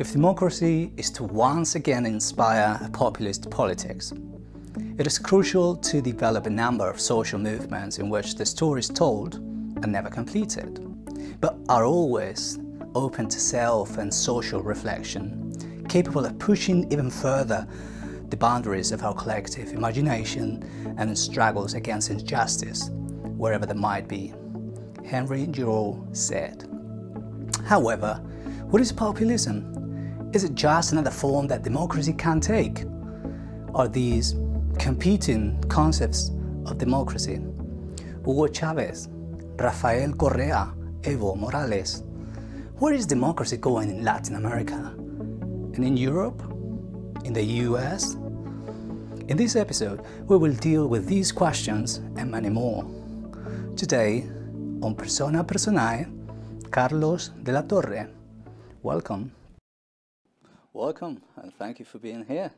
if democracy is to once again inspire a populist politics. It is crucial to develop a number of social movements in which the story is told and never completed, but are always open to self and social reflection, capable of pushing even further the boundaries of our collective imagination and struggles against injustice, wherever they might be. Henry Giroux said. However, what is populism? Is it just another form that democracy can take? Are these competing concepts of democracy? Hugo Chavez, Rafael Correa, Evo Morales. Where is democracy going in Latin America? And in Europe? In the US? In this episode, we will deal with these questions and many more. Today, on Persona Personae, Carlos de la Torre. Welcome welcome and thank you for being here.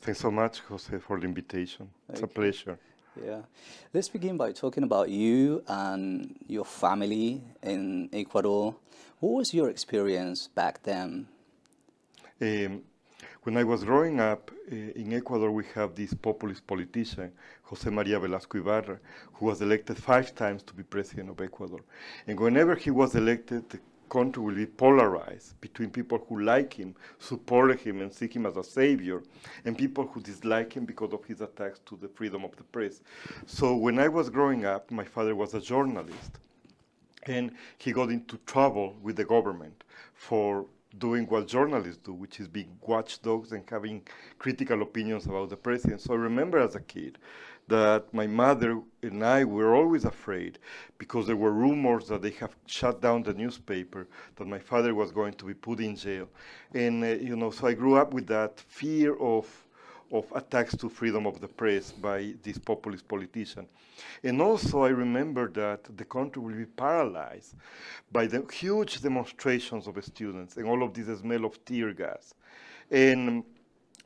Thanks so much, Jose, for the invitation. It's a pleasure. Yeah. Let's begin by talking about you and your family in Ecuador. What was your experience back then? Um, when I was growing up uh, in Ecuador, we have this populist politician, Jose Maria Velasco Ibarra, who was elected five times to be president of Ecuador. And whenever he was elected, country will be polarized between people who like him, support him, and see him as a savior, and people who dislike him because of his attacks to the freedom of the press. So when I was growing up, my father was a journalist, and he got into trouble with the government for doing what journalists do, which is being watchdogs and having critical opinions about the president. So I remember as a kid that my mother and I were always afraid because there were rumors that they have shut down the newspaper, that my father was going to be put in jail. And, uh, you know, so I grew up with that fear of, of attacks to freedom of the press by this populist politician. And also I remember that the country will be paralyzed by the huge demonstrations of students and all of this smell of tear gas. And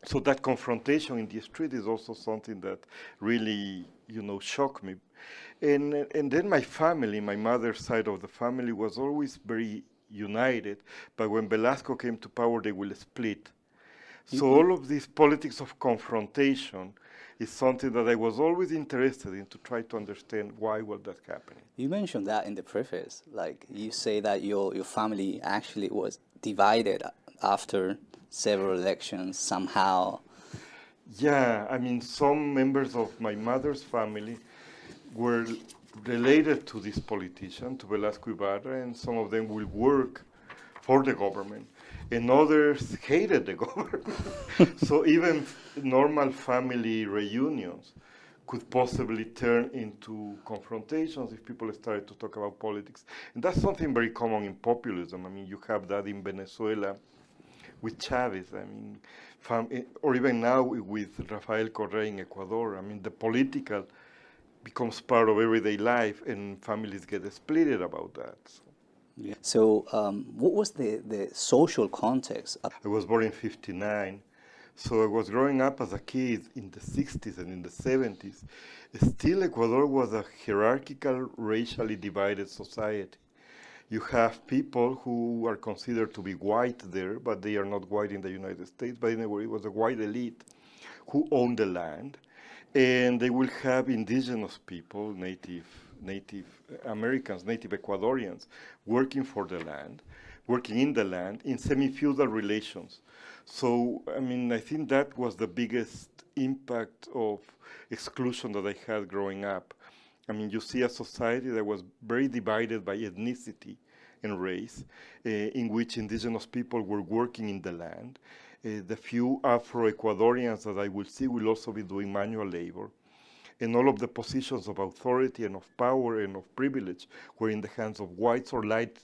so that confrontation in the street is also something that really, you know, shocked me. And, and then my family, my mother's side of the family was always very united, but when Velasco came to power, they will split. So mm -hmm. all of this politics of confrontation is something that I was always interested in to try to understand why was that happening. You mentioned that in the preface, like you say that your your family actually was divided after several elections somehow? Yeah, I mean, some members of my mother's family were related to this politician, to Velasco Ibarra, and some of them will work for the government. And others hated the government. so even normal family reunions could possibly turn into confrontations if people started to talk about politics. And that's something very common in populism. I mean, you have that in Venezuela with Chavez, I mean, from, eh, or even now with Rafael Correa in Ecuador. I mean, the political becomes part of everyday life, and families get split about that. So, yeah. so um, what was the, the social context? I was born in 59. So I was growing up as a kid in the 60s and in the 70s. Still, Ecuador was a hierarchical, racially divided society. You have people who are considered to be white there, but they are not white in the United States. But anyway, it was a white elite who owned the land, and they will have indigenous people, native Native Americans, Native Ecuadorians, working for the land, working in the land in semi-feudal relations. So, I mean, I think that was the biggest impact of exclusion that I had growing up. I mean, you see a society that was very divided by ethnicity, and race, eh, in which indigenous people were working in the land. Eh, the few Afro-Ecuadorians that I will see will also be doing manual labor and all of the positions of authority and of power and of privilege were in the hands of whites or light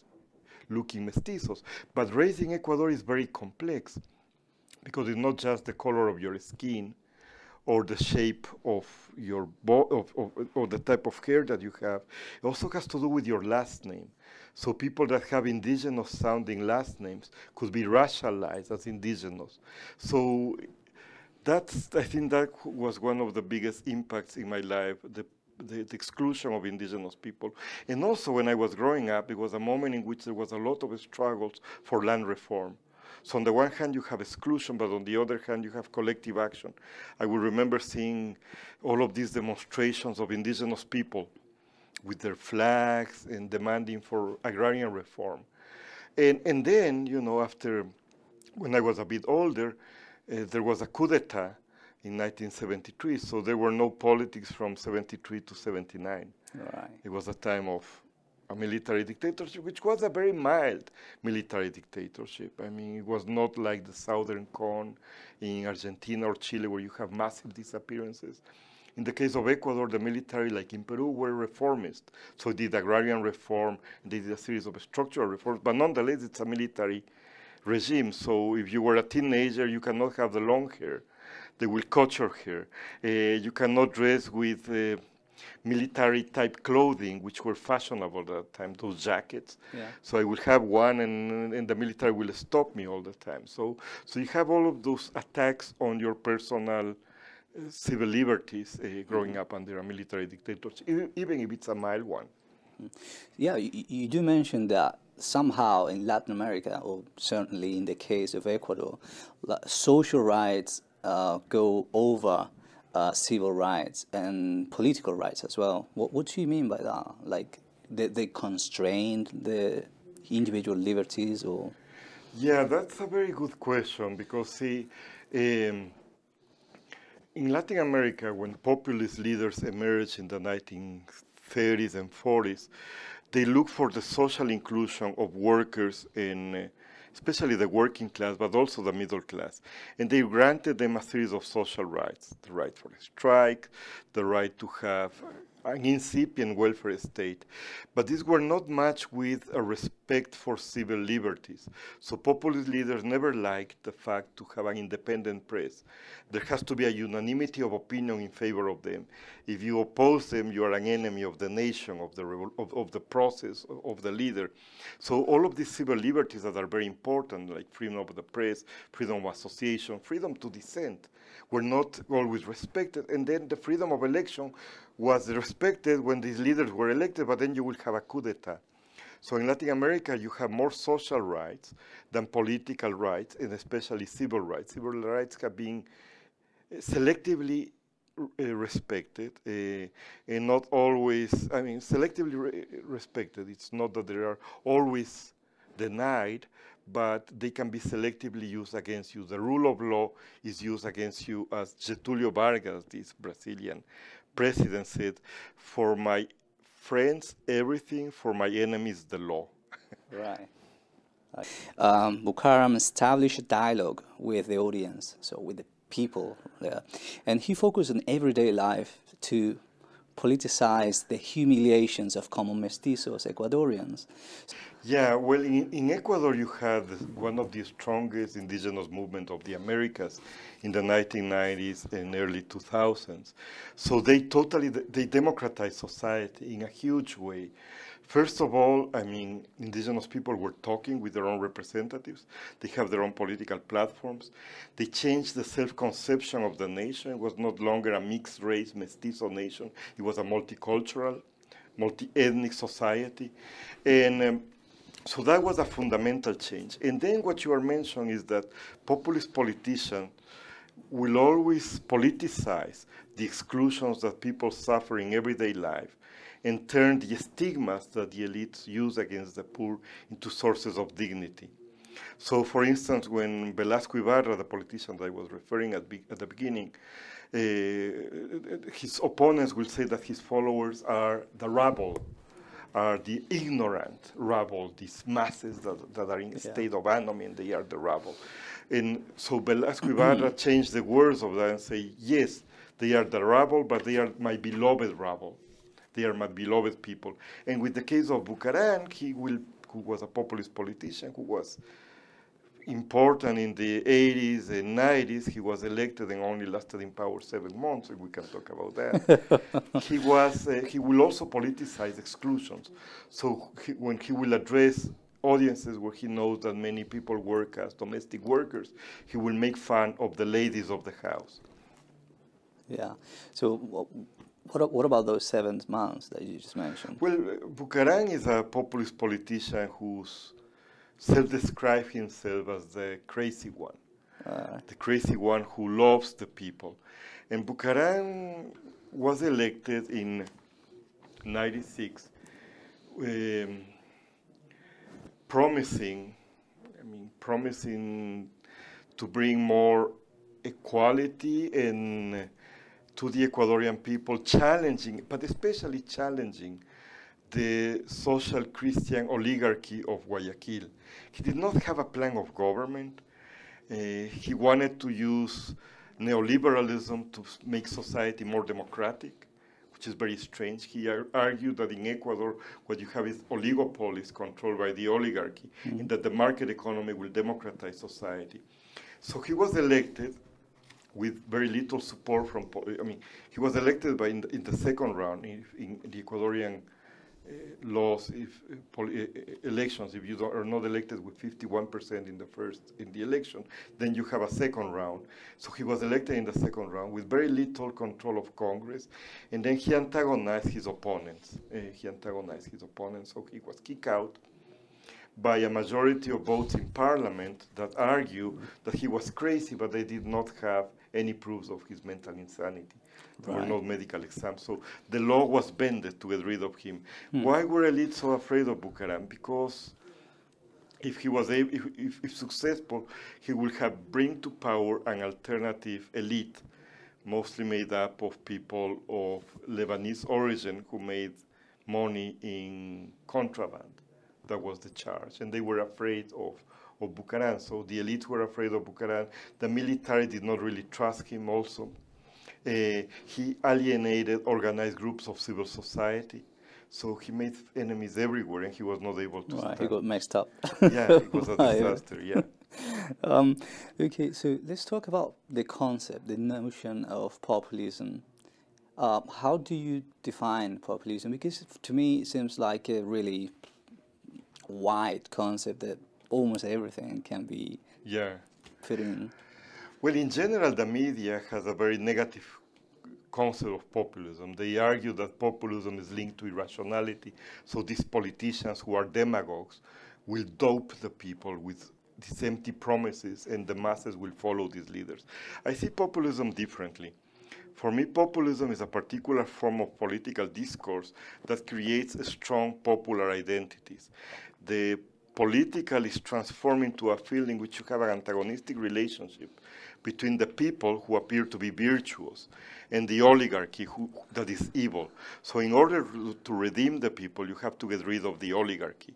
looking mestizos. But race in Ecuador is very complex because it's not just the color of your skin, or the shape of your bo- of, of, or the type of hair that you have. It also has to do with your last name. So people that have indigenous sounding last names could be racialized as indigenous. So that's I think that was one of the biggest impacts in my life. The, the, the exclusion of indigenous people. And also when I was growing up, it was a moment in which there was a lot of struggles for land reform. So on the one hand, you have exclusion, but on the other hand, you have collective action. I will remember seeing all of these demonstrations of indigenous people with their flags and demanding for agrarian reform. And, and then, you know, after, when I was a bit older, uh, there was a coup d'etat in 1973, so there were no politics from 73 to 79. Right. It was a time of a military dictatorship, which was a very mild military dictatorship. I mean, it was not like the Southern Cone in Argentina or Chile, where you have massive disappearances. In the case of Ecuador, the military, like in Peru, were reformist. So did agrarian reform, they did a series of structural reforms, but nonetheless, it's a military regime. So if you were a teenager, you cannot have the long hair. They will cut your hair. Uh, you cannot dress with uh, military type clothing, which were fashionable at that time, those jackets. Yeah. So I will have one and, and the military will stop me all the time. So, so you have all of those attacks on your personal uh, civil liberties uh, growing mm -hmm. up under a military dictatorship, even if it's a mild one. Mm-hmm. Yeah, you, you do mention that somehow in Latin America, or certainly in the case of Ecuador, social rights uh, go over uh, civil rights and political rights as well. What, what do you mean by that? Like they, they constrained the individual liberties or? Yeah, that's a very good question because see, um, in Latin America, when populist leaders emerged in the 1930s and 40s, they look for the social inclusion of workers in uh, especially the working class, but also the middle class. And they granted them a series of social rights, the right for a strike, the right to have an incipient welfare state. But these were not matched with a respect for civil liberties. So populist leaders never liked the fact to have an independent press. There has to be a unanimity of opinion in favor of them. If you oppose them, you are an enemy of the nation, of the, of, of the process, of, of the leader. So all of these civil liberties that are very important, like freedom of the press, freedom of association, freedom to dissent, were not always respected. And then the freedom of election was respected when these leaders were elected, but then you will have a coup d'etat. So in Latin America, you have more social rights than political rights, and especially civil rights. Civil rights have been eh, selectively uh, respected uh, and not always, I mean, selectively re respected. It's not that they are always denied, but they can be selectively used against you. The rule of law is used against you, as Getulio Vargas, this Brazilian president, said, for my friends, everything, for my enemies, the law. right. Um, Mukaram established dialogue with the audience, so with the people there. And he focused on everyday life to politicize the humiliations of common mestizos, Ecuadorians. Yeah, well, in, in, Ecuador, you had one of the strongest indigenous movements of the Americas in the 1990s and early 2000s. So they totally they democratized society in a huge way. First of all, I mean, indigenous people were talking with their own representatives. They have their own political platforms. They changed the self-conception of the nation. It was no longer a mixed race, mestizo nation. It was a multicultural, multi-ethnic society. And um, so that was a fundamental change. And then what you are mentioning is that populist politicians will always politicize the exclusions that people suffer in everyday life and turn the stigmas that the elites use against the poor into sources of dignity. So, for instance, when Velasco Ibarra, the politician that I was referring at, be at the beginning, uh, his opponents will say that his followers are the rabble are the ignorant rabble, these masses that, that are in a state yeah. of anomy, and they are the rabble. And so Velasco Ibarra changed the words of that and say, yes, they are the rabble, but they are my beloved rabble. They are my beloved people. And with the case of Buchanan, he will, who was a populist politician, who was important in the 80s and 90s. He was elected and only lasted in power seven months, and we can talk about that. he was uh, he will also politicize exclusions. So he, when he will address audiences where he knows that many people work as domestic workers, he will make fun of the ladies of the house. Yeah. So. What, what about those seven months that you just mentioned? Well, Bucaram is a populist politician who's self describe himself as the crazy one, uh. the crazy one who loves the people. And Buchanan was elected in 96, um, promising, I mean, promising to bring more equality and to the Ecuadorian people, challenging, but especially challenging the social Christian oligarchy of Guayaquil. He did not have a plan of government. Uh, he wanted to use neoliberalism to make society more democratic, which is very strange. He ar argued that in Ecuador, what you have is oligopolies controlled by the oligarchy, mm -hmm. and that the market economy will democratize society. So he was elected with very little support from, I mean, he was elected by in the, in the second round in, in the Ecuadorian laws if elections if you are not elected with 51% in the first in the election then you have a second round so he was elected in the second round with very little control of congress and then he antagonized his opponents eh, he antagonized his opponents so he was kicked out by a majority of votes in parliament that argue that he was crazy, but they did not have any proofs of his mental insanity. There right. were no medical exams. So the law was bended to get rid of him. Hmm. Why were elites so afraid of Bucaram? Because if he was able, if, if, if, successful, he would have bring to power an alternative elite, mostly made up of people of Lebanese origin who made money in contraband that was the charge. And they were afraid of, of Buchanan. So the elites were afraid of Buchanan. The military did not really trust him also. Uh, he alienated organized groups of civil society. So he made enemies everywhere, and he was not able to. Right, he got messed up. yeah, it was a oh, disaster. yeah. Um, okay, so let's talk about the concept, the notion of populism. Uh, how do you define populism? Because to me, it seems like a really wide concept that almost everything can be yeah. fit in. Well, in general, the media has a very negative concept of populism. They argue that populism is linked to irrationality. So these politicians who are demagogues will dope the people with these empty promises and the masses will follow these leaders. I see populism differently. For me, populism is a particular form of political discourse that creates strong popular identities the political is transforming to a field in which you have an antagonistic relationship between the people who appear to be virtuous and the oligarchy who, that is evil. So in order to redeem the people, you have to get rid of the oligarchy.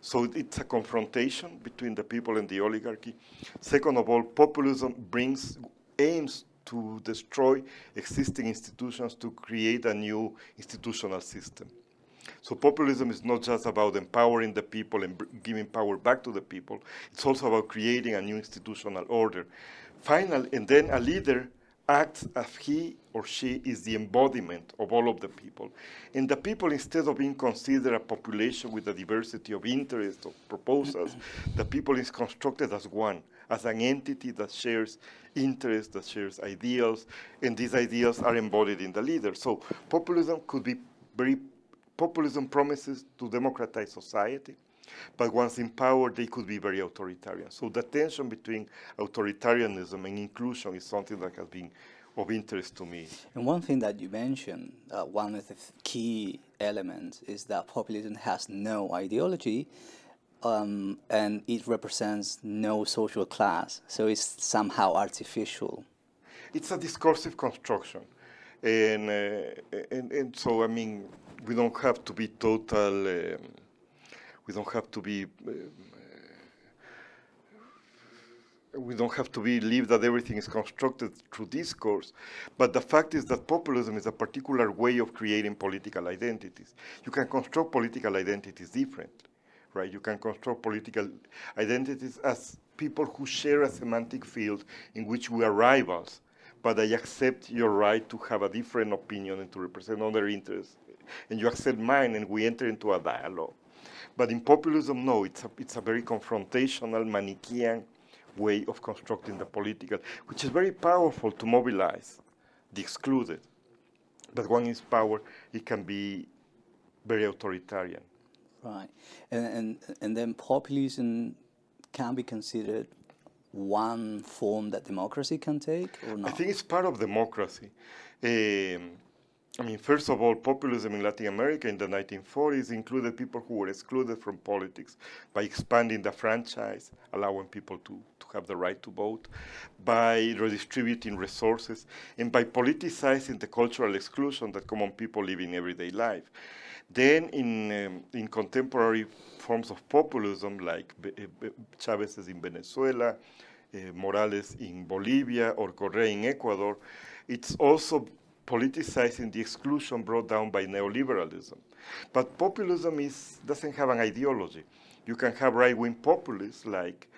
So it's a confrontation between the people and the oligarchy. Second of all, populism brings aims to destroy existing institutions to create a new institutional system. So populism is not just about empowering the people and giving power back to the people. It's also about creating a new institutional order. Final, and then a leader acts as he or she is the embodiment of all of the people. And the people, instead of being considered a population with a diversity of interests, or proposals, the people is constructed as one, as an entity that shares interests, that shares ideals, and these ideals are embodied in the leader. So populism could be very populism promises to democratize society, but once in power, they could be very authoritarian. So the tension between authoritarianism and inclusion is something that has been of interest to me. And one thing that you mentioned, uh, one of the key elements is that populism has no ideology um, and it represents no social class, so it's somehow artificial. It's a discursive construction. And, uh, and, and so, I mean, we don't have to be total. Um, we don't have to be. Um, we don't have to believe that everything is constructed through discourse, but the fact is that populism is a particular way of creating political identities. You can construct political identities differently, right? You can construct political identities as people who share a semantic field in which we are rivals, but I accept your right to have a different opinion and to represent other interests and you accept mine, and we enter into a dialogue. But in populism, no, it's a, it's a very confrontational, Manichaean way of constructing the political, which is very powerful to mobilize the excluded. But when it's power, it can be very authoritarian. Right. And, and, and then populism can be considered one form that democracy can take, or not? I think it's part of democracy. Um, I mean, first of all, populism in Latin America in the 1940s included people who were excluded from politics by expanding the franchise, allowing people to, to have the right to vote, by redistributing resources, and by politicizing the cultural exclusion that common people live in everyday life. Then, in, um, in contemporary forms of populism, like eh, Chavez's in Venezuela, uh, Morales in Bolivia, or Correa in Ecuador, it's also politicizing the exclusion brought down by neoliberalism. But populism is, doesn't have an ideology. You can have right-wing populists like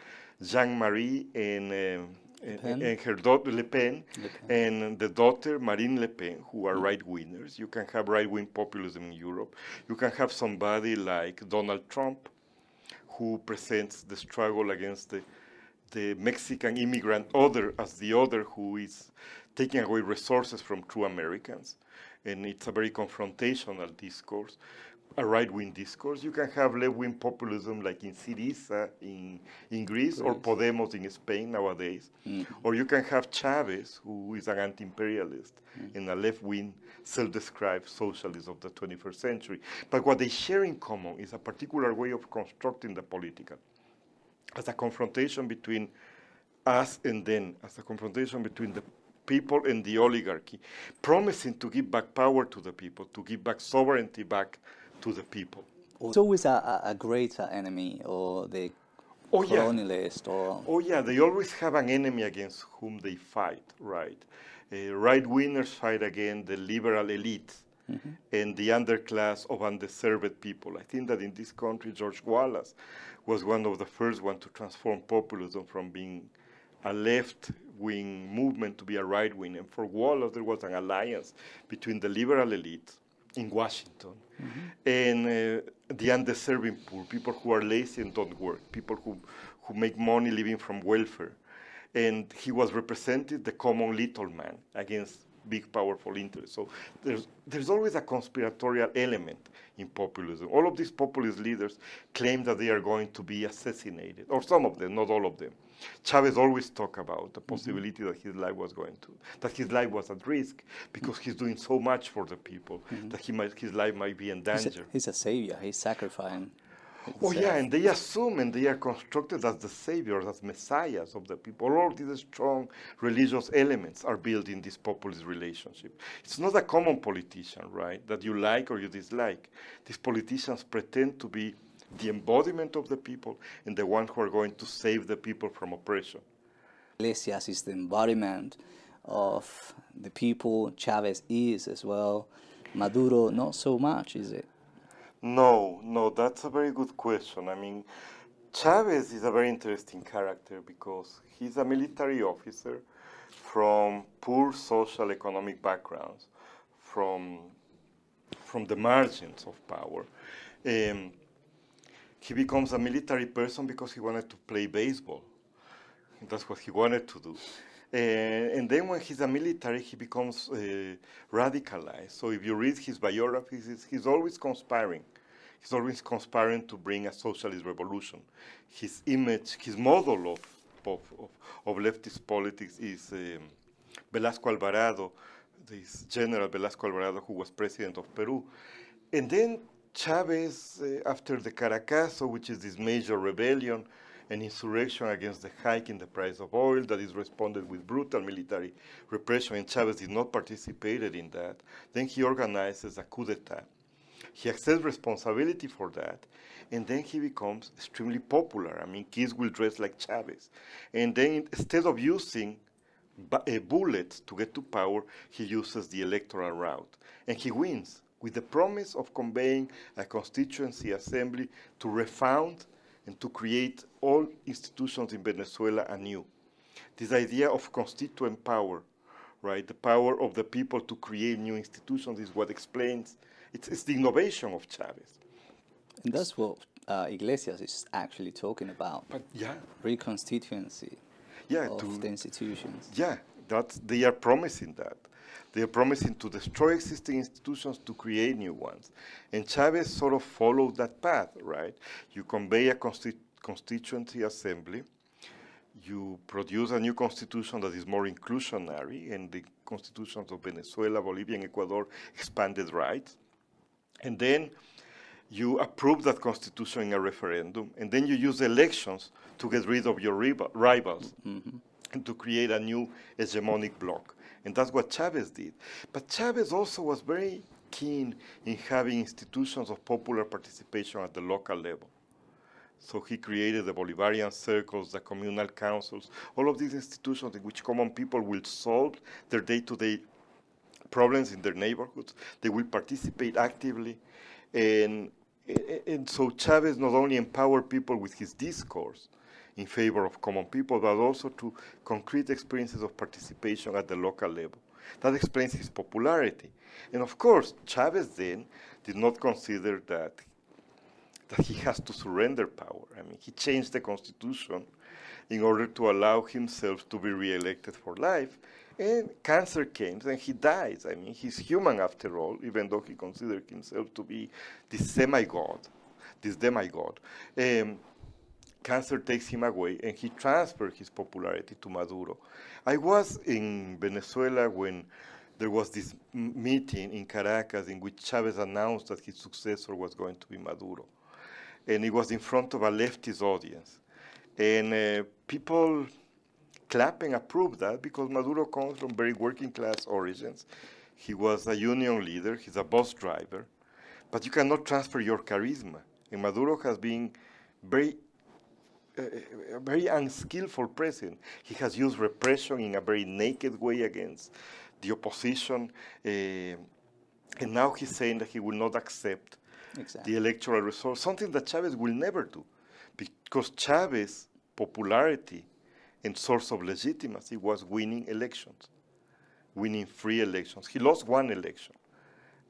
Jean-Marie and, uh, and, her daughter Le Pen, Le Pen, and the daughter Marine Le Pen, who are mm. right-wingers. You can have right-wing populism in Europe. You can have somebody like Donald Trump, who presents the struggle against the, the Mexican immigrant other as the other who is taking away resources from true Americans. And it's a very confrontational discourse, a right-wing discourse. You can have left-wing populism like in Syriza in, in Greece, or Podemos in Spain nowadays. Mm. Or you can have Chavez, who is an anti-imperialist mm. and a left-wing self-described socialist of the 21st century. But what they share in common is a particular way of constructing the political as a confrontation between us and them, as a confrontation between the people and the oligarchy, promising to give back power to the people, to give back sovereignty back to the people. It's always a, a greater enemy or the oh, colonialist yeah. or... Oh yeah, they always have an enemy against whom they fight, right? Uh, right Winners fight against the liberal elite mm -hmm. and the underclass of undeserved people. I think that in this country, George Wallace was one of the first ones to transform populism from being a left wing movement to be a right wing. And for Wallace, there was an alliance between the liberal elite in Washington mm -hmm. and uh, the undeserving poor, people who are lazy and don't work, people who, who make money living from welfare. And he was represented the common little man against big powerful interests. So there's, there's always a conspiratorial element in populism. All of these populist leaders claim that they are going to be assassinated, or some of them, not all of them. Chavez always talked about the mm-hmm. possibility mm -hmm. that his life was going to, that his life was at risk because he's doing so much for the people mm -hmm. that he might, his life might be in danger. He's a, he's a savior. He's sacrificing. Oh yeah, and they assume and they are constructed as the saviors, as messiahs of the people. All these strong religious elements are built in this populist relationship. It's not a common politician, right, that you like or you dislike. These politicians pretend to be the embodiment of the people and the one who are going to save the people from oppression. Iglesias is the embodiment of the people, Chavez is as well. Maduro, not so much, is it? No, no, that's a very good question. I mean, Chavez is a very interesting character because he's a military officer from poor social economic backgrounds, from, from the margins of power. Um, he becomes a military person because he wanted to play baseball. That's what he wanted to do. Uh, and then when he's a military, he becomes uh, radicalized. So if you read his biographies, he's, he's, always conspiring. He's always conspiring to bring a socialist revolution. His image, his model of, of, of, of leftist politics is um, Velasco Alvarado, this General Velasco Alvarado, who was president of Peru. And then Chavez, uh, after the Caracazo, which is this major rebellion and insurrection against the hike in the price of oil that is responded with brutal military repression, and Chavez did not participate in that, then he organizes a coup d'etat. He accepts responsibility for that, and then he becomes extremely popular. I mean, kids will dress like Chavez. And then instead of using a eh, bullet to get to power, he uses the electoral route, and he wins with the promise of conveying a constituency assembly to refound and to create all institutions in Venezuela anew. This idea of constituent power, right, the power of the people to create new institutions is what explains, it's, it's the innovation of Chavez. And that's what uh, Iglesias is actually talking about. But yeah. Reconstituency yeah, of to, the institutions. Yeah, that's, they are promising that. They are promising to destroy existing institutions to create new ones. And Chavez sort of followed that path, right? You convey a consti constituency assembly, you produce a new constitution that is more inclusionary, and the constitutions of Venezuela, Bolivia, and Ecuador expanded rights. And then you approve that constitution in a referendum, and then you use elections to get rid of your rivals mm -hmm. and to create a new hegemonic bloc. And that's what Chavez did. But Chavez also was very keen in having institutions of popular participation at the local level. So he created the Bolivarian circles, the communal councils, all of these institutions in which common people will solve their day-to-day -day problems in their neighborhoods. They will participate actively. And, and so Chavez not only empowered people with his discourse, in favor of common people, but also to concrete experiences of participation at the local level. That explains his popularity. And of course, Chavez then did not consider that, that he has to surrender power. I mean, he changed the constitution in order to allow himself to be reelected for life. And cancer came and he dies. I mean, he's human after all, even though he considered himself to be this semi-god, this demigod. Um, cancer takes him away and he transferred his popularity to Maduro. I was in Venezuela when there was this meeting in Caracas in which Chavez announced that his successor was going to be Maduro. And it was in front of a leftist audience. And uh, people clap and approve that because Maduro comes from very working class origins. He was a union leader, he's a bus driver. But you cannot transfer your charisma. And Maduro has been very a very unskillful president. He has used repression in a very naked way against the opposition. Uh, and now he's saying that he will not accept exactly. the electoral result, something that Chavez will never do, because Chavez's popularity and source of legitimacy was winning elections, winning free elections. He lost one election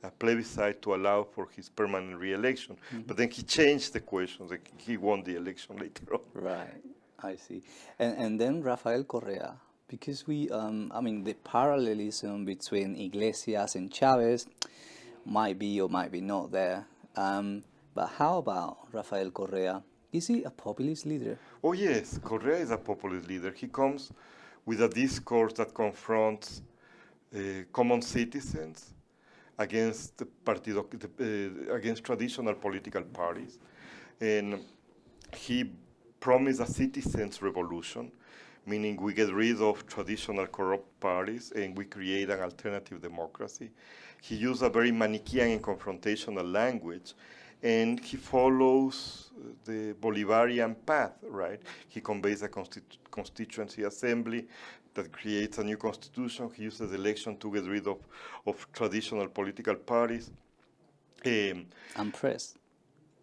a plebiscite to allow for his permanent re-election. Mm -hmm. But then he changed the questions. Like he won the election later on. Right, I see. And, and then Rafael Correa, because we, um, I mean, the parallelism between Iglesias and Chavez might be or might be not there. Um, but how about Rafael Correa? Is he a populist leader? Oh yes, Correa is a populist leader. He comes with a discourse that confronts uh, common citizens against partido, uh, against traditional political parties, and he promised a citizens' revolution, meaning we get rid of traditional corrupt parties and we create an alternative democracy. He used a very Manichaean and confrontational language, and he follows the Bolivarian path, right? He conveys a constitu constituency assembly that creates a new constitution. He uses election to get rid of, of traditional political parties. Um, and press.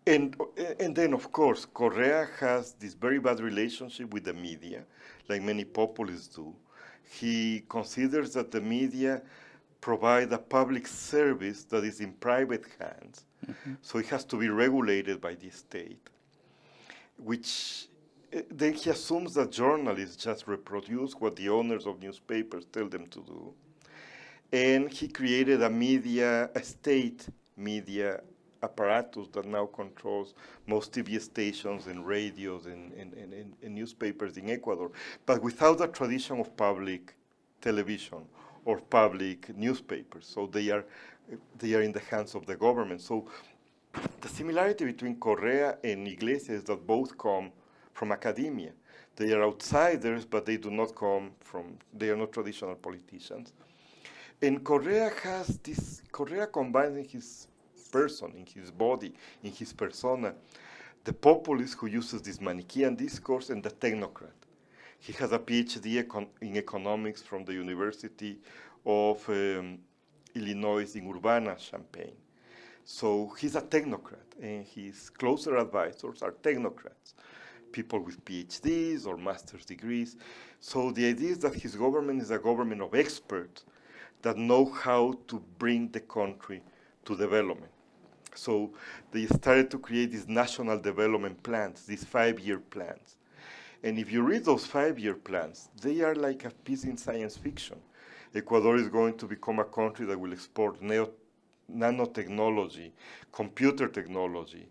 And, and then, of course, Correa has this very bad relationship with the media, like many populists do. He considers that the media provide a public service that is in private hands, mm -hmm. so it has to be regulated by the state, which Eh, then he assumes that journalists just reproduce what the owners of newspapers tell them to do. And he created a media, a state media apparatus that now controls most TV stations and radios and, and, and, and newspapers in Ecuador, but without the tradition of public television or public newspapers. So they are, they are in the hands of the government. So the similarity between Correa and Iglesias is that both come from academia. They are outsiders, but they do not come from, they are not traditional politicians. And Correa has this, Correa combines in his person, in his body, in his persona, the populist who uses this Manichaean discourse and the technocrat. He has a PhD econ in economics from the University of um, Illinois in Urbana-Champaign. So he's a technocrat, and his closer advisors are technocrats people with PhDs or master's degrees. So the idea is that his government is a government of experts that know how to bring the country to development. So they started to create these national development plans, these five-year plans. And if you read those five-year plans, they are like a piece in science fiction. Ecuador is going to become a country that will export nanotechnology, computer technology,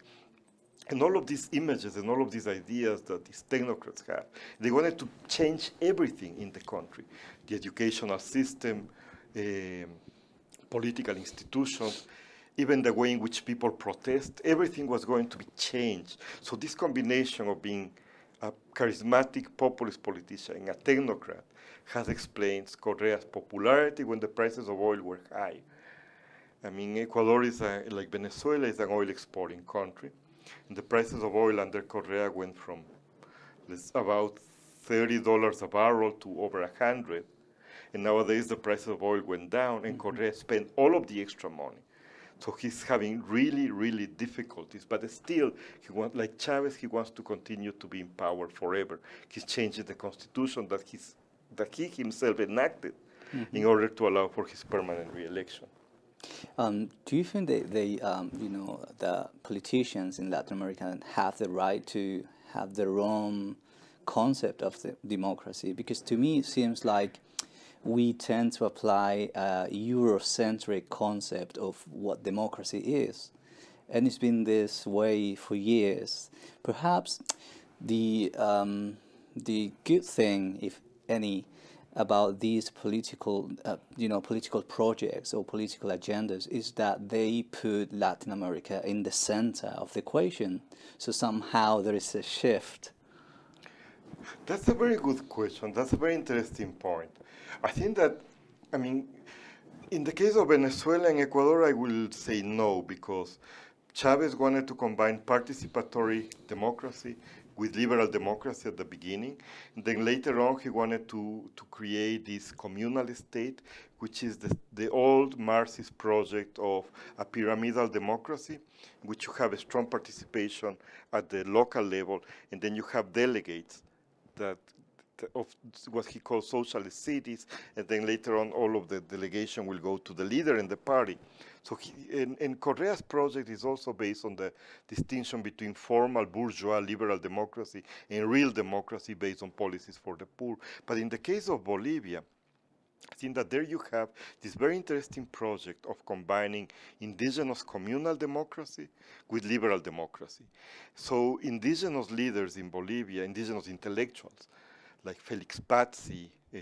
and all of these images and all of these ideas that these technocrats have, they wanted to change everything in the country the educational system, um, political institutions, even the way in which people protest. Everything was going to be changed. So, this combination of being a charismatic populist politician and a technocrat has explained Correa's popularity when the prices of oil were high. I mean, Ecuador is, a, like Venezuela, is an oil exporting country the prices of oil under Correa went from about $30 a barrel to over 100 and nowadays the price of oil went down and mm -hmm. Correa spent all of the extra money. So he's having really, really difficulties, but still, he want, like Chavez, he wants to continue to be in power forever. He's changing the constitution that, he's, that he himself enacted mm -hmm. in order to allow for his permanent reelection. Um, do you think that they, um, you know, the politicians in Latin America have the right to have their own concept of the democracy? Because to me, it seems like we tend to apply a Eurocentric concept of what democracy is, and it's been this way for years. Perhaps the um, the good thing, if any, about these political, uh, you know, political projects or political agendas is that they put Latin America in the center of the equation. So somehow there is a shift. That's a very good question. That's a very interesting point. I think that, I mean, in the case of Venezuela and Ecuador, I will say no because Chavez wanted to combine participatory democracy with liberal democracy at the beginning. And then later on, he wanted to, to create this communal state, which is the, the old Marxist project of a pyramidal democracy, which you have a strong participation at the local level, and then you have delegates that of what he calls socialist cities, and then later on all of the delegation will go to the leader in the party. So he, and, and Correa's project is also based on the distinction between formal bourgeois liberal democracy and real democracy based on policies for the poor. But in the case of Bolivia, I think that there you have this very interesting project of combining indigenous communal democracy with liberal democracy. So indigenous leaders in Bolivia, indigenous intellectuals like Felix Pazzi, uh,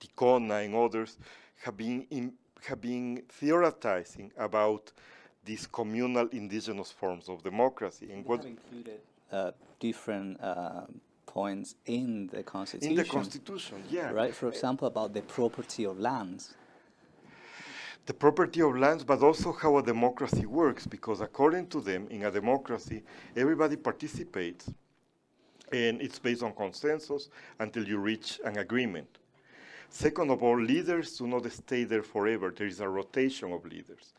Ticona and others have been in, have been theorizing about these communal indigenous forms of democracy. And what included uh, different uh, points in the constitution. In the constitution, yeah. Right. For example, about the property of lands. The property of lands, but also how a democracy works, because according to them, in a democracy, everybody participates, and it's based on consensus until you reach an agreement. Second of all, leaders do not stay there forever. There is a rotation of leaders.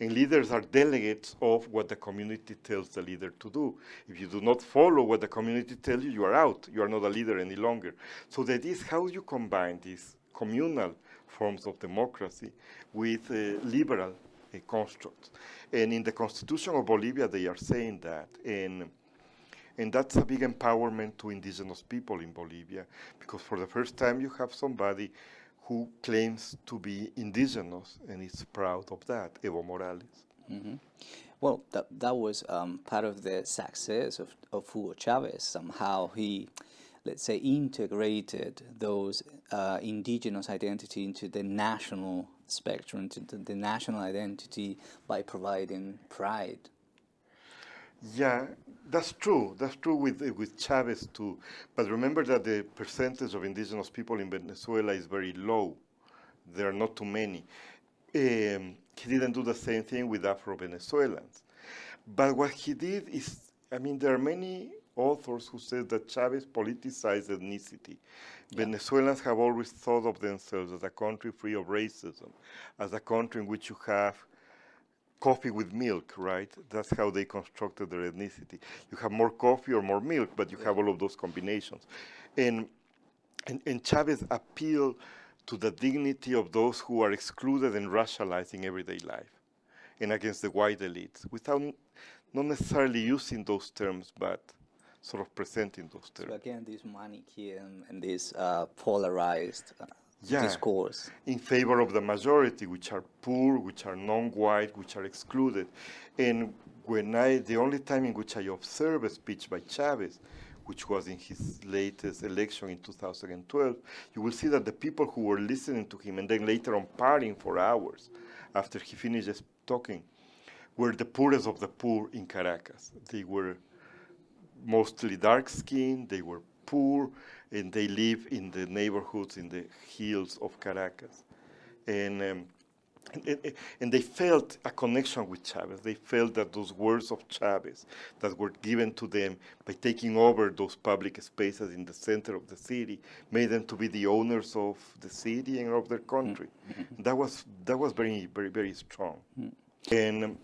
And leaders are delegates of what the community tells the leader to do. If you do not follow what the community tells you, you are out. You are not a leader any longer. So that is how you combine these communal forms of democracy with uh, liberal uh, constructs. And in the constitution of Bolivia, they are saying that. And and that's a big empowerment to indigenous people in Bolivia, because for the first time you have somebody who claims to be indigenous and is proud of that, Evo Morales. Mm -hmm. Well, that, that was um, part of the success of, of Hugo Chavez. Somehow he, let's say, integrated those uh, indigenous identity into the national spectrum, into the, the national identity by providing pride. Yeah, that's true. That's true with eh, with Chavez too. But remember that the percentage of indigenous people in Venezuela is very low. There are not too many. Um, he didn't do the same thing with Afro-Venezuelans. But what he did is, I mean, there are many authors who say that Chavez politicized ethnicity. Yeah. Venezuelans have always thought of themselves as a country free of racism, as a country in which you have coffee with milk, right? That's how they constructed their ethnicity. You have more coffee or more milk, but you have all of those combinations. And, and, and Chavez appealed to the dignity of those who are excluded and racialized in everyday life and against the white elites without not necessarily using those terms, but sort of presenting those terms. So again, this manichean and this uh, polarized uh, yeah, discourse in favor of the majority, which are poor, which are non-white, which are excluded. And when I, the only time in which I observed a speech by Chavez, which was in his latest election in 2012, you will see that the people who were listening to him and then later on partying for hours after he finishes talking were the poorest of the poor in Caracas. They were mostly dark skinned, they were poor, and they live in the neighborhoods in the hills of Caracas. And, um, and, and, they felt a connection with Chavez. They felt that those words of Chavez that were given to them by taking over those public spaces in the center of the city made them to be the owners of the city and of their country. Mm-hmm. That was that was very very very strong. Mm-hmm. And um,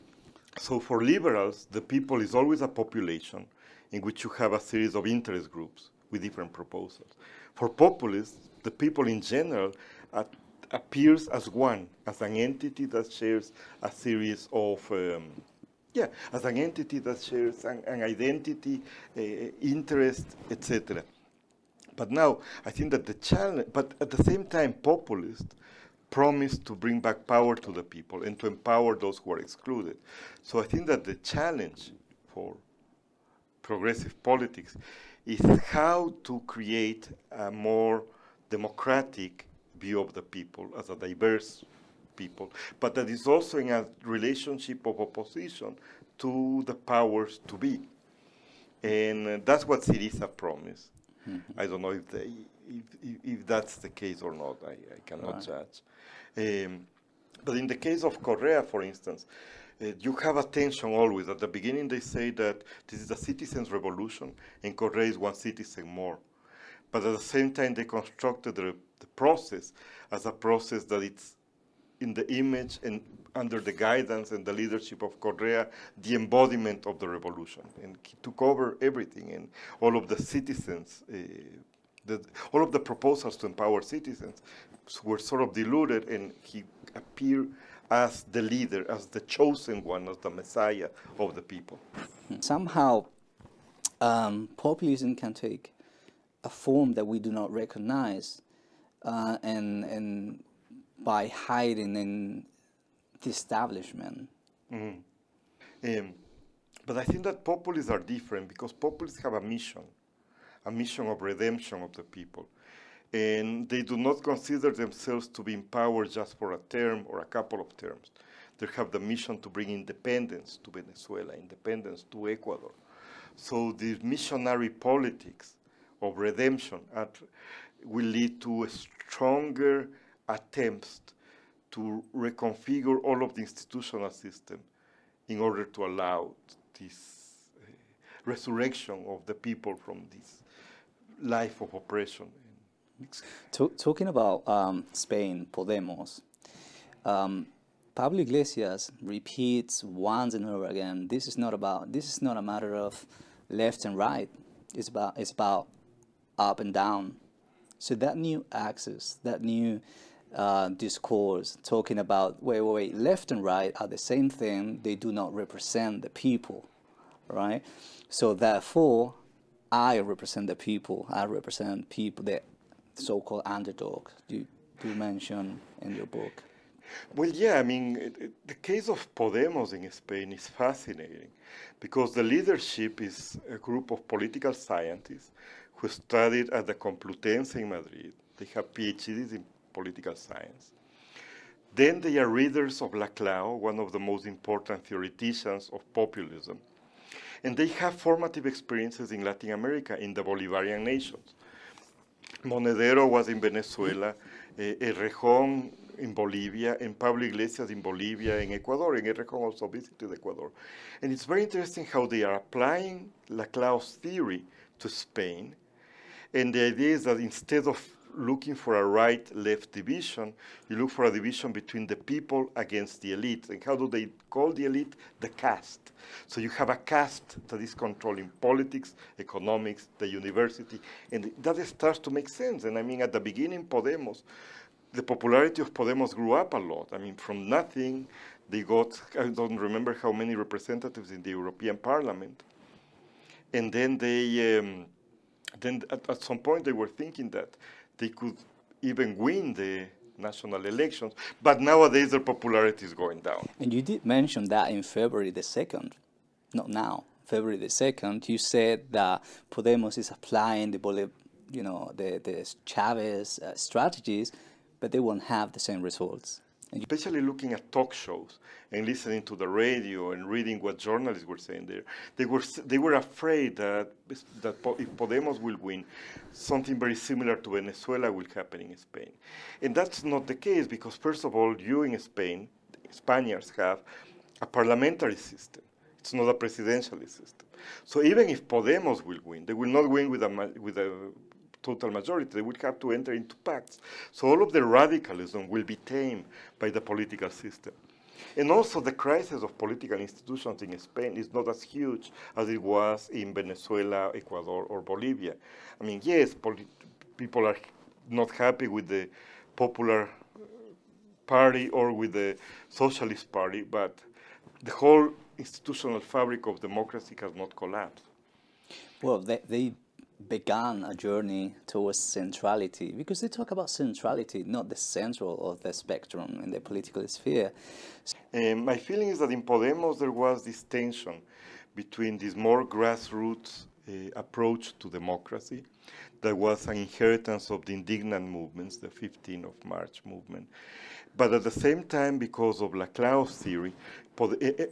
so for liberals, the people is always a population in which you have a series of interest groups with different proposals. For populists, the people in general appears as one, as an entity that shares a series of, um, yeah, as an entity that shares an, an identity, uh, interest, etc. But now, I think that the challenge, but at the same time, populists promise to bring back power to the people and to empower those who are excluded. So I think that the challenge for progressive politics is how to create a more democratic view of the people as a diverse people, but that is also in a relationship of opposition to the powers to be. And uh, that's what Syriza promised. Mm -hmm. I don't know if, they, if, if, if, that's the case or not. I, I cannot right. judge. Um, but in the case of Korea, for instance, uh, you have a tension always. At the beginning, they say that this is a citizens' revolution, and is one citizen more. But at the same time, they constructed the, the process as a process that it's in the image and under the guidance and the leadership of Correa, the embodiment of the revolution. And he took over everything and all of the citizens, uh, the, all of the proposals to empower citizens were sort of diluted and he appeared as the leader, as the chosen one, as the Messiah of the people. Somehow, um, populism can take a form that we do not recognize, uh, and and by hiding in the establishment. Mm. Um, but I think that populists are different because populists have a mission, a mission of redemption of the people and they do not consider themselves to be in power just for a term or a couple of terms. They have the mission to bring independence to Venezuela, independence to Ecuador. So this missionary politics of redemption at, will lead to stronger attempts to reconfigure all of the institutional system in order to allow this uh, resurrection of the people from this life of oppression talking about um, Spain, Podemos, um, Pablo Iglesias repeats once and over again, this is not about, this is not a matter of left and right. It's about, it's about up and down. So that new axis, that new uh, discourse talking about, wait, wait, wait, left and right are the same thing. They do not represent the people, right? So therefore, I represent the people. I represent people, the so-called underdog you, you mention in your book. Well, yeah, I mean, it, it, the case of Podemos in Spain is fascinating because the leadership is a group of political scientists who studied at the Complutense in Madrid. They have PhDs in political science. Then they are readers of Laclau, one of the most important theoreticians of populism. And they have formative experiences in Latin America, in the Bolivarian nations. Monedero was in Venezuela, eh, Errejón in Bolivia, and Pablo Iglesias in Bolivia in Ecuador, and Errejón also visited Ecuador. And it's very interesting how they are applying Laclau's theory to Spain. And the idea is that instead of looking for a right-left division. You look for a division between the people against the elite. And how do they call the elite? The caste. So you have a caste that is controlling politics, economics, the university. And that starts to make sense. And I mean, at the beginning, Podemos, the popularity of Podemos grew up a lot. I mean, from nothing, they got, I don't remember how many representatives in the European Parliament. And then they, um, then at, at, some point they were thinking that they could even win the national elections. But nowadays their popularity is going down. And you did mention that in February the 2nd, not now, February the 2nd, you said that Podemos is applying the, you know, the, the Chavez uh, strategies, but they won't have the same results especially looking at talk shows and listening to the radio and reading what journalists were saying there, they were they were afraid that that if Podemos will win, something very similar to Venezuela will happen in Spain, and that's not the case because first of all, you in Spain, Spaniards have a parliamentary system. It's not a presidentialist system. So even if Podemos will win, they will not win with a with a total majority. They will have to enter into pacts. So all of the radicalism will be tamed by the political system. And also the crisis of political institutions in Spain is not as huge as it was in Venezuela, Ecuador, or Bolivia. I mean, yes, people are not happy with the popular party or with the socialist party, but the whole institutional fabric of democracy has not collapsed. Well, they, they began a journey towards centrality because they talk about centrality, not the central of the spectrum in the political sphere. Um, my feeling is that in Podemos there was this tension between these more grassroots uh, approach to democracy that was an inheritance of the indignant movements, the 15th of March movement. But at the same time, because of Laclau's theory,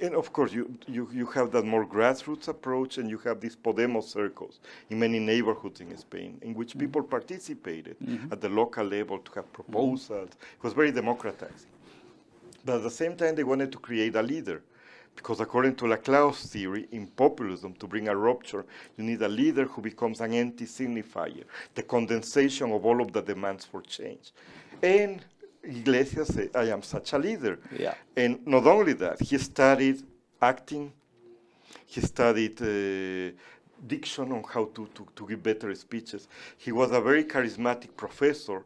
and of course you, you, you have that more grassroots approach and you have these Podemos circles in many neighborhoods in Spain in which mm-hmm. people participated mm -hmm. at the local level to have mm-hmm. proposals. Mm -hmm. It was very democratizing. But at the same time, they wanted to create a leader because according to Laclau's theory, in populism, to bring a rupture, you need a leader who becomes an anti signifier, the condensation of all of the demands for change. And Iglesias said, I am such a leader. Yeah. And not only that, he studied acting, he studied uh, diction on how to, to, to give better speeches. He was a very charismatic professor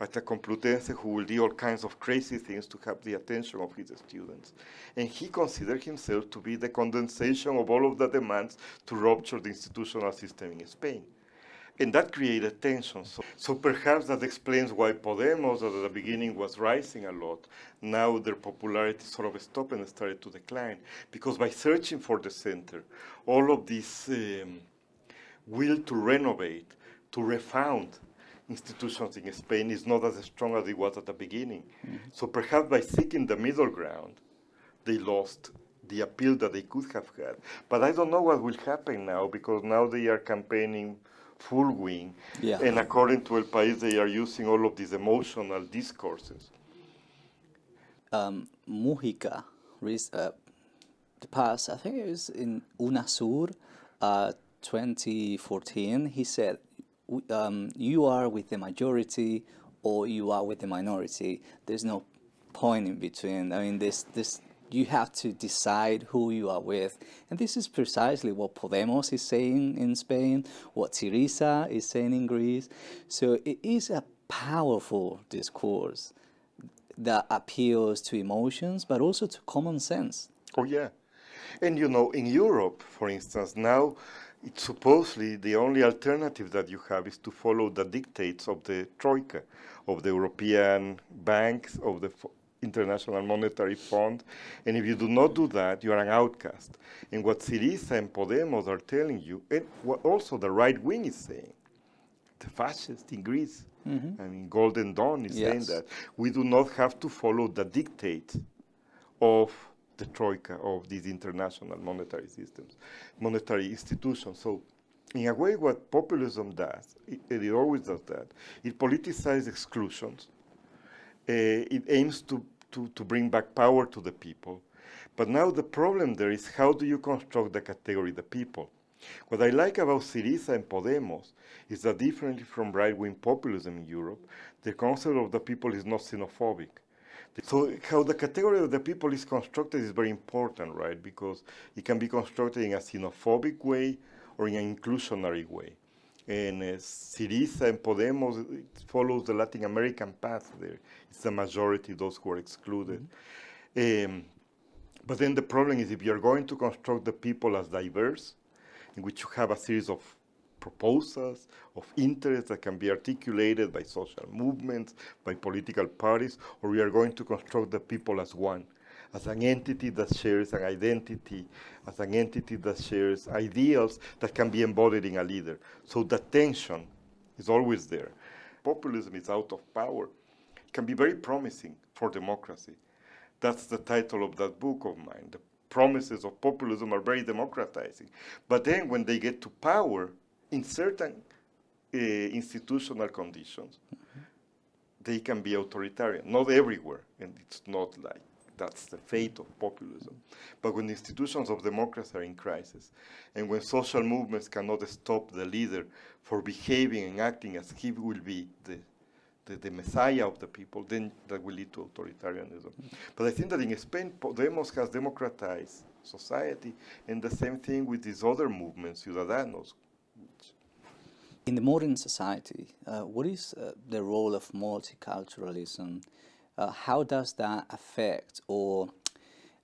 a Complutense, who will do all kinds of crazy things to have the attention of his students. And he considered himself to be the condensation of all of the demands to rupture the institutional system in Spain. And that created tension. So, so perhaps that explains why Podemos, at the beginning was rising a lot, now their popularity sort of stopped and started to decline. Because by searching for the center, all of this um, will to renovate, to refound, institutions in Spain is not as strong as it was at the beginning. Mm -hmm. So perhaps by seeking the middle ground, they lost the appeal that they could have had. But I don't know what will happen now because now they are campaigning full wing. Yeah. And according to El País, they are using all of these emotional discourses. Um, Mujica, uh, the past, I think it was in UNASUR uh, 2014, he said, um, you are with the majority or you are with the minority. There's no point in between. I mean, this this you have to decide who you are with. And this is precisely what Podemos is saying in Spain, what Syriza is saying in Greece. So it is a powerful discourse that appeals to emotions, but also to common sense. Oh, yeah. And you know, in Europe, for instance, now it's supposedly the only alternative that you have is to follow the dictates of the troika, of the European banks, of the International Monetary Fund. And if you do not do that, you are an outcast. And what Syriza and Podemos are telling you, and what also the right wing is saying, the fascists in Greece, mm -hmm. I mean, Golden Dawn is yes. saying that we do not have to follow the dictates of the troika of these international monetary systems, monetary institutions. So in a way, what populism does, it, it always does that, it politicizes exclusions. Uh, it aims to, to, to bring back power to the people. But now the problem there is how do you construct the category the people? What I like about Syriza and Podemos is that differently from right-wing populism in Europe, the concept of the people is not xenophobic. So how the category of the people is constructed is very important, right? Because it can be constructed in a xenophobic way or in an inclusionary way. And uh, Syriza and Podemos follows the Latin American path there. It's the majority, those who are excluded. Mm-hmm. Um, but then the problem is if you're going to construct the people as diverse, in which you have a series of proposals of interest that can be articulated by social movements, by political parties, or we are going to construct the people as one, as an entity that shares an identity, as an entity that shares ideals that can be embodied in a leader. So the tension is always there. Populism is out of power. It can be very promising for democracy. That's the title of that book of mine. The promises of populism are very democratizing. But then when they get to power, in certain uh, institutional conditions, they can be authoritarian. Not everywhere, and it's not like that's the fate of populism. But when institutions of democracy are in crisis, and when social movements cannot stop the leader for behaving and acting as he will be the, the, the messiah of the people, then that will lead to authoritarianism. But I think that in Spain, Podemos has democratized society, and the same thing with these other movements, Ciudadanos, in the modern society, uh, what is uh, the role of multiculturalism? Uh, how does that affect or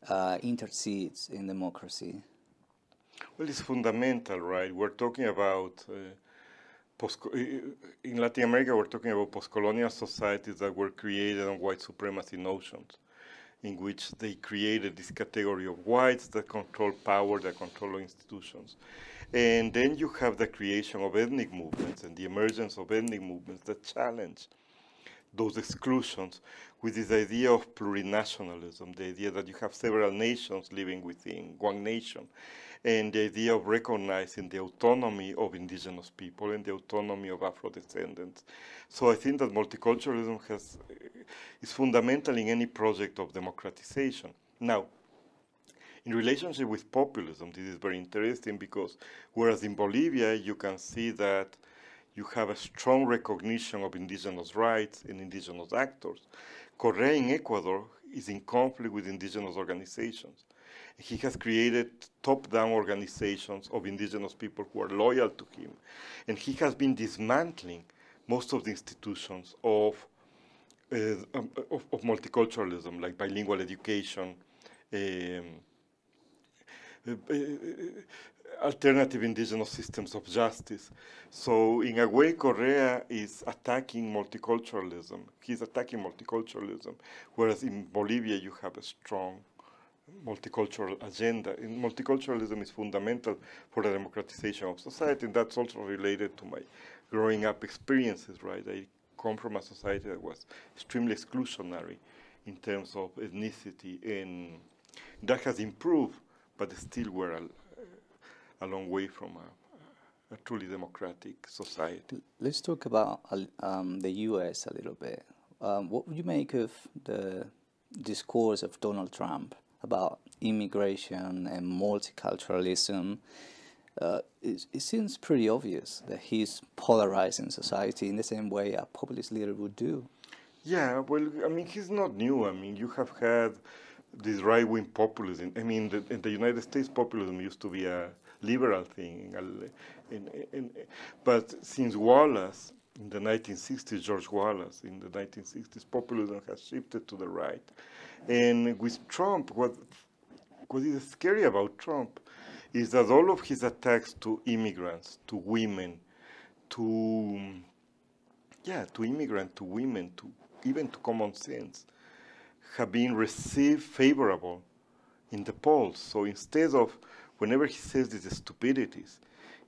uh, intercedes in democracy? Well, it's fundamental, right? We're talking about, uh, in Latin America, we're talking about post-colonial societies that were created on white supremacy notions in which they created this category of whites that control power, that control institutions. And then you have the creation of ethnic movements and the emergence of ethnic movements that challenge those exclusions with this idea of plurinationalism, the idea that you have several nations living within one nation, and the idea of recognizing the autonomy of indigenous people and the autonomy of Afro descendants. So I think that multiculturalism has, is fundamental in any project of democratization. Now, in relationship with populism, this is very interesting because whereas in Bolivia you can see that you have a strong recognition of indigenous rights and indigenous actors. Correa in Ecuador is in conflict with indigenous organizations. He has created top-down organizations of indigenous people who are loyal to him. And he has been dismantling most of the institutions of, uh, um, of, of, multiculturalism, like bilingual education, um, uh, uh, alternative indigenous systems of justice. So in a way, Correa is attacking multiculturalism. He's attacking multiculturalism, whereas in Bolivia you have a strong multicultural agenda. And multiculturalism is fundamental for the democratization of society, and that's also related to my growing up experiences, right? I come from a society that was extremely exclusionary in terms of ethnicity, and that has improved, but still we're a long way from a, a truly democratic society. Let's talk about uh, um, the US a little bit. Um, what would you make of the discourse of Donald Trump about immigration and multiculturalism? Uh, it, it, seems pretty obvious that he's polarizing society in the same way a populist leader would do. Yeah, well, I mean, he's not new. I mean, you have had this right-wing populism. I mean, the, in the United States, populism used to be a liberal thing. In, in, but since Wallace, in the 1960s, George Wallace, in the 1960s, populism has shifted to the right. And with Trump, what, what is scary about Trump is that all of his attacks to immigrants, to women, to, yeah, to immigrants, to women, to even to common sense, have been received favorable in the polls. So instead of whenever he says these stupidities,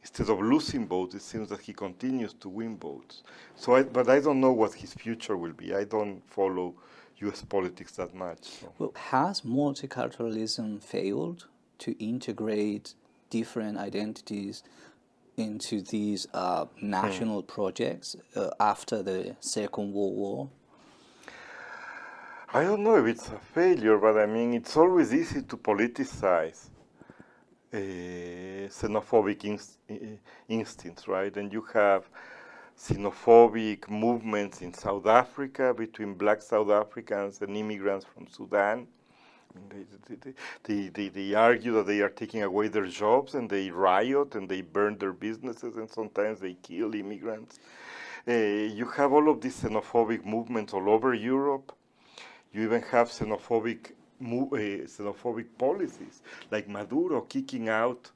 instead of losing votes, it seems that he continues to win votes. So, I, but I don't know what his future will be. I don't follow U.S. politics that much. So. Well, has multiculturalism failed to integrate different identities into these uh, national hmm. projects uh, after the Second World War? I don't know if it's a failure, but I mean, it's always easy to politicize uh, xenophobic inst uh, instincts, right? And you have xenophobic movements in South Africa between black South Africans and immigrants from Sudan. They, they, they, they, argue that they are taking away their jobs and they riot and they burn their businesses and sometimes they kill immigrants. Uh, you have all of these xenophobic movements all over Europe. You even have xenophobic Eh, xenophobic policies, like Maduro kicking out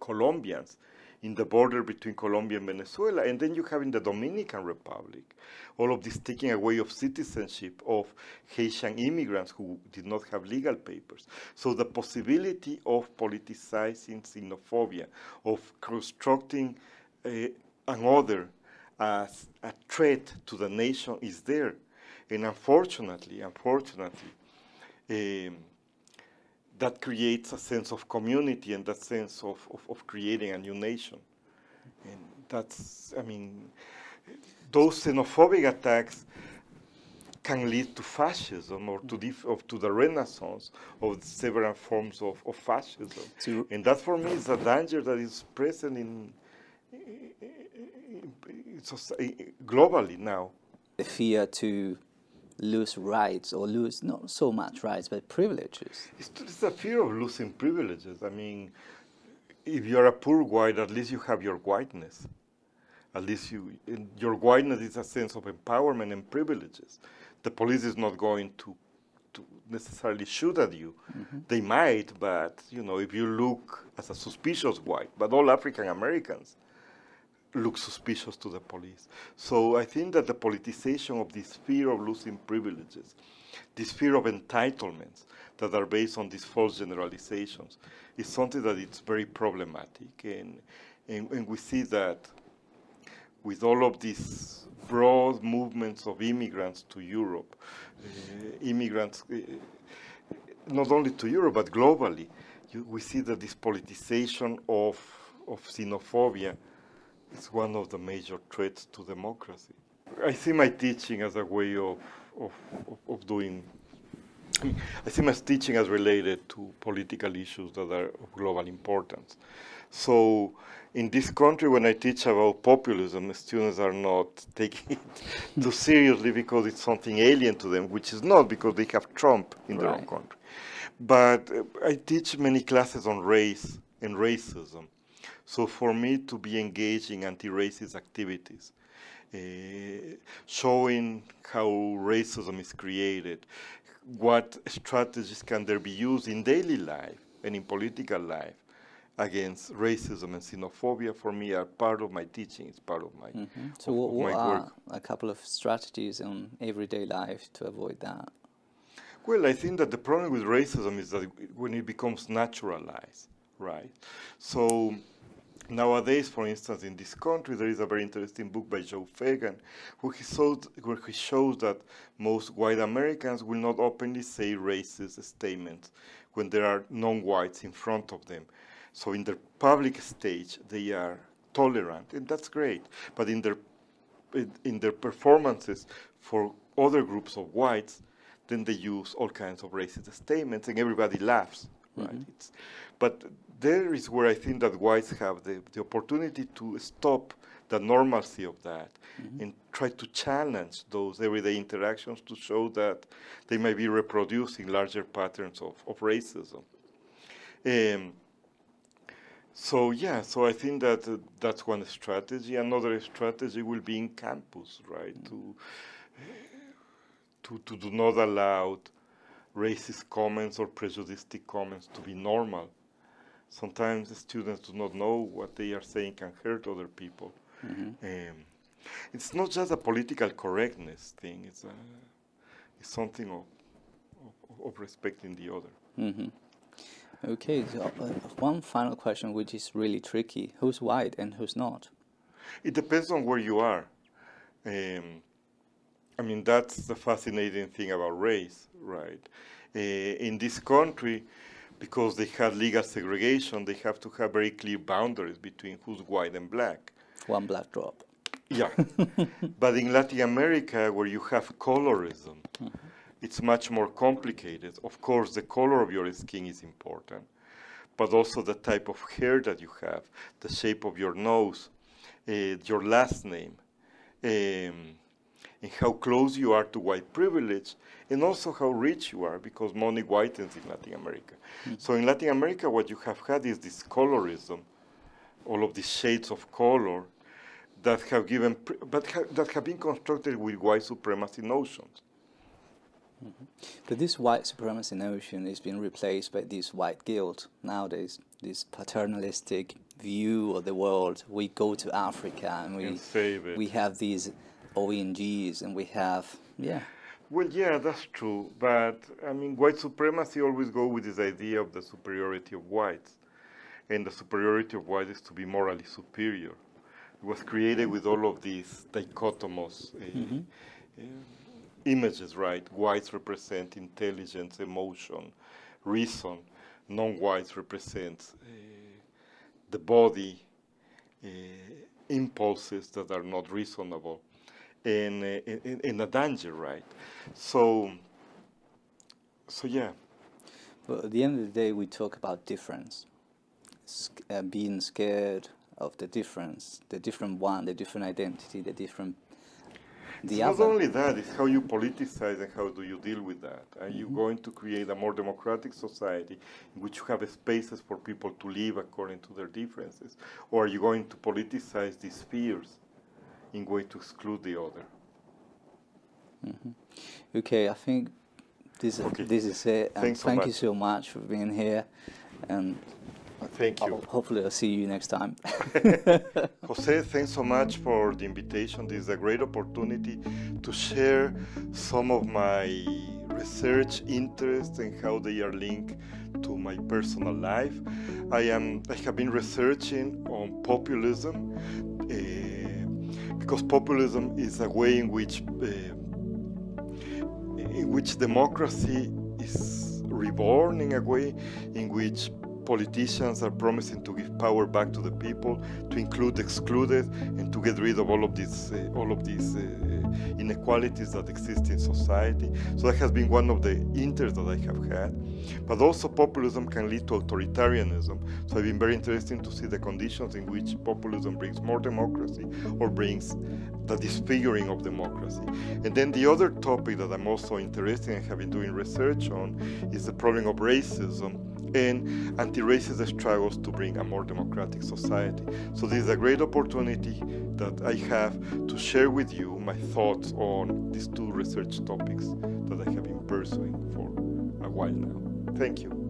Colombians in the border between Colombia and Venezuela. And then you have in the Dominican Republic all of this taking away of citizenship of Haitian immigrants who did not have legal papers. So the possibility of politicizing xenophobia, of constructing uh, eh, another as a threat to the nation is there. And unfortunately, unfortunately, that creates a sense of community and that sense of, of, of, creating a new nation. And that's, I mean, those xenophobic attacks can lead to fascism or to, dif- or to the renaissance of several forms of, of fascism. So and that for me is a danger that is present in, in, in, in globally now. The fear to lose rights or lose not so much rights but privileges. It's, it's a fear of losing privileges. I mean, if you're a poor white, at least you have your whiteness. At least you, your whiteness is a sense of empowerment and privileges. The police is not going to, to necessarily shoot at you. Mm -hmm. They might, but you know, if you look as a suspicious white, but all African Americans look suspicious to the police. So I think that the politicization of this fear of losing privileges, this fear of entitlements that are based on these false generalizations, is something that is very problematic. And, and, and we see that with all of these broad movements of immigrants to Europe, uh, immigrants uh, not only to Europe, but globally, you, we see that this politicization of, of xenophobia it's one of the major threats to democracy. I see my teaching as a way of, of, of doing, I, mean, I see my teaching as related to political issues that are of global importance. So in this country, when I teach about populism, students are not taking it too seriously because it's something alien to them, which is not because they have Trump in right. their own country. But uh, I teach many classes on race and racism so for me to be engaged in anti-racist activities, uh, showing how racism is created, what strategies can there be used in daily life and in political life against racism and xenophobia for me are part of my teaching, it's part of my, mm -hmm. so of, what, of my what work. are a couple of strategies on everyday life to avoid that? Well, I think that the problem with racism is that when it becomes naturalized, right? So Nowadays, for instance, in this country, there is a very interesting book by Joe Fagan, who he where he shows that most white Americans will not openly say racist statements when there are non-whites in front of them. So in the public stage, they are tolerant, and that's great. But in their in their performances for other groups of whites, then they use all kinds of racist statements, and everybody laughs. Right? Mm -hmm. but there is where I think that whites have the, the opportunity to stop the normalcy of that mm -hmm. and try to challenge those everyday interactions to show that they may be reproducing larger patterns of, of racism. Um, so yeah, so I think that uh, that's one strategy. Another strategy will be in campus, right? Mm -hmm. To to to do not allow racist comments or prejudiced comments to be normal sometimes students do not know what they are saying can hurt other people. Mm -hmm. um, it's not just a political correctness thing. It's, a, it's something of, of, of respecting the other. Mm -hmm. Okay, so, uh, one final question, which is really tricky: who's white and who's not? It depends on where you are. Um, I mean, that's the fascinating thing about race, right? Uh, in this country, because they have legal segregation, they have to have very clear boundaries between who's white and black. One black drop. Yeah. but in Latin America, where you have colorism, mm -hmm. it's much more complicated. Of course, the color of your skin is important, but also the type of hair that you have, the shape of your nose, uh, your last name. Um, and how close you are to white privilege, and also how rich you are, because money whitens in Latin America. Mm -hmm. So in Latin America, what you have had is this colorism, all of these shades of color that have given, but ha that have been constructed with white supremacy notions. Mm -hmm. But this white supremacy notion is being replaced by this white guilt nowadays, this paternalistic view of the world. We go to Africa and we, and we have these ONGs and we have, yeah. Well, yeah, that's true. But I mean, white supremacy always go with this idea of the superiority of whites. And the superiority of whites is to be morally superior. It was created with all of these dichotomous uh, mm-hmm. uh, images, right? Whites represent intelligence, emotion, reason. Non-whites represent uh, the body, uh, impulses that are not reasonable in, in, in a danger, right? So, so yeah. Well, at the end of the day, we talk about difference, uh, being scared of the difference, the different one, the different identity, the different. The it's other. not only that; it's how you politicize and how do you deal with that. Are mm -hmm. you mm-hmm. going to create a more democratic society in which you have spaces for people to live according to their differences, or are you going to politicize these fears in way to exclude the other. Mm -hmm. Okay, I think this okay. this is it. thank you so much for being here, and Thank you. Hopefully, I'll see you next time. Jose, thanks so much for the invitation. This is a great opportunity to share some of my research interests and how they are linked to my personal life. I am I have been researching on populism. Uh, because populism is a way in which uh, in which democracy is reborn in a way in which politicians are promising to give power back to the people to include excluded and to get rid of all of these uh, all of these uh, inequalities that exist in society. So that has been one of the interests that I have had. But also populism can lead to authoritarianism. So I've been very interested to see the conditions in which populism brings more democracy or brings the disfiguring of democracy. And then the other topic that I'm also interested in and have been doing research on is the problem of racism and anti-racist struggles to bring a more democratic society. So this is a great opportunity that I have to share with you my thoughts on these two research topics that I have been pursuing for a while now. Thank you.